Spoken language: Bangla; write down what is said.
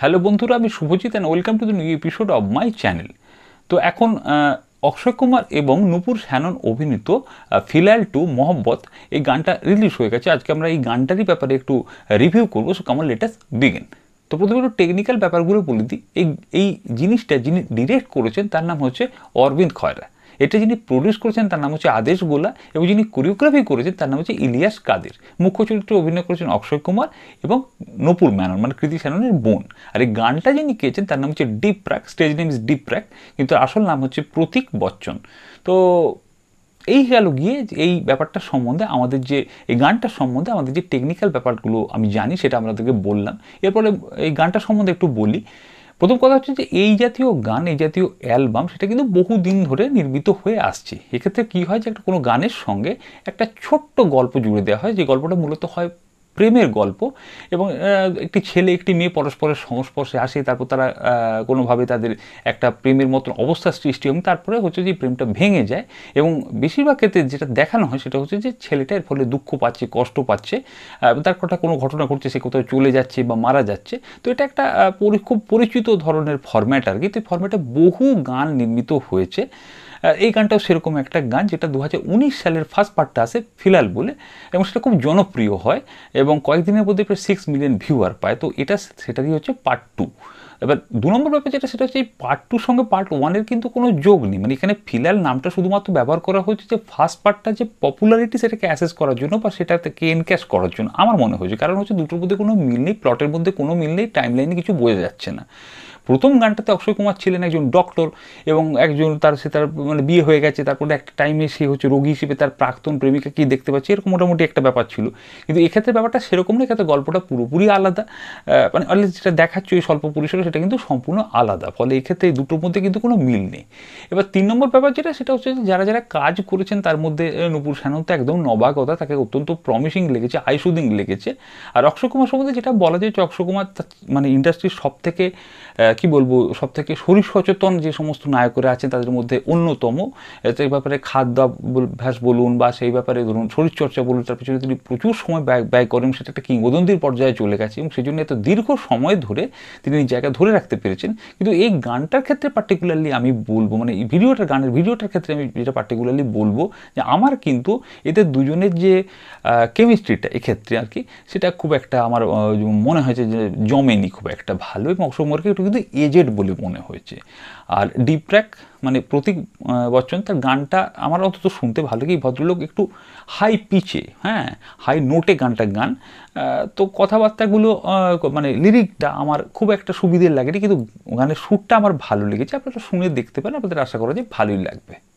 হ্যালো বন্ধুরা আমি Subhajit and welcome to the new episode of my channel তো এখন অক্ষয় কুমার এবং নূপুর শ্যানন অভিনীত ফিলাল টু মোহব্বত এই গানটা রিলিজ হয়ে গেছে আজকে আমরা এই গানটারই ব্যাপারে একটু রিভিউ করবো সো কামন লেটেস্ট বিগেন তো প্রথমে একটু টেকনিক্যাল ব্যাপারগুলো বলে দিই এই এই জিনিসটা যিনি ডিরেক্ট করেছেন তার নাম হচ্ছে অরবিন্দ খয়রা এটা যিনি প্রডিউস করেছেন তার নাম হচ্ছে আদেশ গোলা এবং যিনি কোরিওগ্রাফি করেছেন তার নাম হচ্ছে ইলিয়াস কাদের মুখ্য চরিত্রে অভিনয় করেছেন অক্ষয় কুমার এবং নপুর ম্যানন মানে কৃতি শ্যাননের বোন আর এই গানটা যিনি গেয়েছেন তার নাম হচ্ছে Deep Prak stage name is Deep Prak কিন্তু আসল নাম হচ্ছে প্রতীক বচ্চন তো এই গেল গিয়ে এই ব্যাপারটা সম্বন্ধে আমাদের যে এই গানটার সম্বন্ধে আমাদের যে টেকনিক্যাল ব্যাপারগুলো আমি জানি সেটা আপনাদেরকে বললাম এরপরে এই গানটা সম্বন্ধে একটু বলি প্রথম কথা হচ্ছে যে এই জাতীয় গান এই জাতীয় অ্যালবাম সেটা কিন্তু বহু দিন ধরে নির্মিত হয়ে আসছে এক্ষেত্রে কী হয় যে একটা কোনো গানের সঙ্গে একটা ছোট্ট গল্প জুড়ে দেওয়া হয় যে গল্পটা মূলত হয় প্রেমের গল্প এবং একটি ছেলে একটি মেয়ে পরস্পরের সংস্পর্শে আসে তারপর তারা কোনোভাবে তাদের একটা প্রেমের মতন অবস্থা সৃষ্টি এবং তারপরে হচ্ছে যে প্রেমটা ভেঙে যায় এবং বেশিরভাগ ক্ষেত্রে যেটা দেখানো হয় সেটা হচ্ছে যে ছেলেটা এর ফলে দুঃখ পাচ্ছে কষ্ট পাচ্ছে তার কটা কোনো ঘটনা ঘটছে সে কোথাও চলে যাচ্ছে বা মারা যাচ্ছে তো এটা একটা খুব পরিচিত ধরনের ফর্ম্যাট আর কি তো ফর্ম্যাটে বহু গান নির্মিত হয়েছে এই গানটাও সেরকম একটা গান যেটা দু সালের ফার্স্ট পার্টটা আসে ফিলাল বলে এবং সেটা খুব জনপ্রিয় হয় এবং কয়েকদিনের মধ্যে প্রায় সিক্স মিলিয়ন ভিউয়ার পায় তো এটা সেটা দিয়ে হচ্ছে পার্ট টু এবার দু নম্বর ব্যাপার যেটা সেটা হচ্ছে এই পার্ট টুর সঙ্গে পার্ট ওয়ানের কিন্তু কোনো যোগ নেই মানে এখানে ফিলাল নামটা শুধুমাত্র ব্যবহার করা হয়েছে যে ফার্স্ট পার্টটা যে পপুলারিটি সেটাকে অ্যাসেস করার জন্য বা সেটাকে এনক্যাশ করার জন্য আমার মনে হয়েছে কারণ হচ্ছে দুটোর মধ্যে কোনো মিল নেই প্লটের মধ্যে কোনো মিল নেই টাইম লাইনে কিছু বোঝা যাচ্ছে না প্রথম গানটাতে অক্ষয় কুমার ছিলেন একজন ডক্টর এবং একজন তার সে তার মানে বিয়ে হয়ে গেছে তারপরে একটা টাইমে সে হচ্ছে রোগী হিসেবে তার প্রাক্তন প্রেমিকা কি দেখতে পাচ্ছে এরকম মোটামুটি একটা ব্যাপার ছিল কিন্তু এক্ষেত্রে ব্যাপারটা সেরকম না এক্ষেত্রে গল্পটা পুরোপুরি আলাদা মানে অলরেডি যেটা দেখাচ্ছে ওই স্বল্প পরিসরে সেটা কিন্তু সম্পূর্ণ আলাদা ফলে এক্ষেত্রে এই দুটোর মধ্যে কিন্তু কোনো মিল নেই এবার তিন নম্বর ব্যাপার যেটা সেটা হচ্ছে যারা যারা কাজ করেছেন তার মধ্যে নূপুর শ্যানন একদম নবাগতা তাকে অত্যন্ত প্রমিসিং লেগেছে আইসুদিং লেগেছে আর অক্ষয় কুমার সম্বন্ধে যেটা বলা যায় যে অক্ষয় কুমার মানে ইন্ডাস্ট্রির সব থেকে কি বলবো সব থেকে শরীর সচেতন যে সমস্ত নায়করা আছেন তাদের মধ্যে অন্যতম এই ব্যাপারে খাদ্যাভ্যাস বলুন বা সেই ব্যাপারে ধরুন শরীরচর্চা বলুন তার পিছনে তিনি প্রচুর সময় ব্যয় ব্যয় করেন সেটা একটা কিংবদন্তির পর্যায়ে চলে গেছে এবং সেই জন্য এত দীর্ঘ সময় ধরে তিনি জায়গা ধরে রাখতে পেরেছেন কিন্তু এই গানটার ক্ষেত্রে পার্টিকুলারলি আমি বলবো মানে এই ভিডিওটার গানের ভিডিওটার ক্ষেত্রে আমি যেটা পার্টিকুলারলি বলবো যে আমার কিন্তু এতে দুজনের যে কেমিস্ট্রিটা এক্ষেত্রে আর কি সেটা খুব একটা আমার মনে হয়েছে যে জমেনি খুব একটা ভালো এবং অসমরকে একটু কিন্তু এজেড বলে মনে হয়েছে আর ডিপ্র্যাক মানে প্রতীক বচ্চন তার গানটা আমার অন্তত শুনতে ভালো লাগে ভদ্রলোক একটু হাই পিচে হ্যাঁ হাই নোটে গানটা গান তো কথাবার্তাগুলো মানে লিরিকটা আমার খুব একটা সুবিধের লাগেনি কিন্তু গানের সুরটা আমার ভালো লেগেছে আপনারা শুনে দেখতে পারেন আপনাদের আশা করা যায় ভালোই লাগবে